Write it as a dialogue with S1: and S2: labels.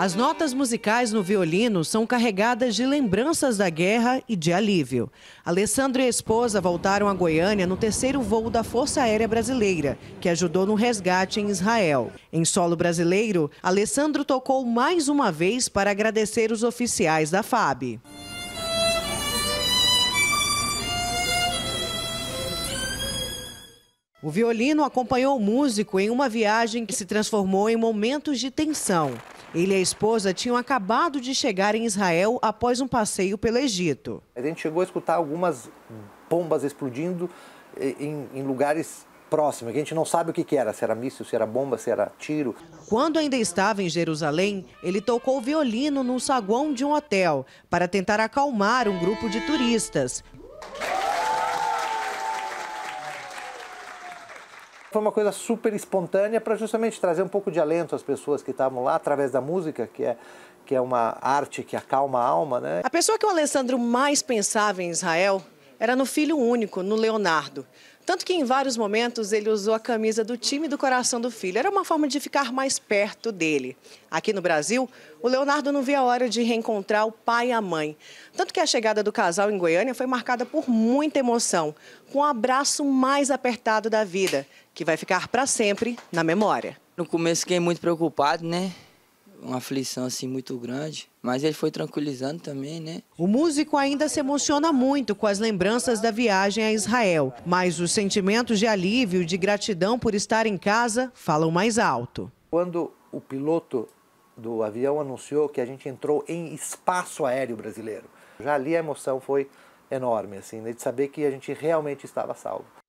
S1: As notas musicais no violino são carregadas de lembranças da guerra e de alívio. Alessandro e a esposa voltaram a Goiânia no terceiro voo da Força Aérea Brasileira, que ajudou no resgate em Israel. Em solo brasileiro, Alessandro tocou mais uma vez para agradecer os oficiais da FAB. O violino acompanhou o músico em uma viagem que se transformou em momentos de tensão. Ele e a esposa tinham acabado de chegar em Israel após um passeio pelo Egito. A gente chegou a escutar algumas bombas explodindo eh, em, em lugares
S2: próximos, que a gente não sabe o que, que era, se era míssil, se era bomba, se era tiro.
S1: Quando ainda estava em Jerusalém, ele tocou violino num saguão de um hotel para tentar acalmar um grupo de turistas,
S2: Foi uma coisa super espontânea para justamente trazer um pouco de alento às pessoas que estavam lá através da música, que é que é uma arte que acalma a alma, né? A
S1: pessoa que o Alessandro mais pensava em Israel era no filho único, no Leonardo. Tanto que em vários momentos ele usou a camisa do time do coração do filho. Era uma forma de ficar mais perto dele. Aqui no Brasil, o Leonardo não via a hora de reencontrar o pai e a mãe. Tanto que a chegada do casal em Goiânia foi marcada por muita emoção, com o um abraço mais apertado da vida, que vai ficar para sempre na memória. No começo fiquei muito preocupado, né? uma aflição assim muito grande, mas ele foi tranquilizando também, né? O músico ainda se emociona muito com as lembranças da viagem a Israel, mas os sentimentos de alívio e de gratidão por estar em casa falam mais alto.
S2: Quando o piloto do avião anunciou que a gente entrou em espaço aéreo brasileiro, já ali a emoção foi enorme, assim, né, de saber que a gente realmente estava salvo.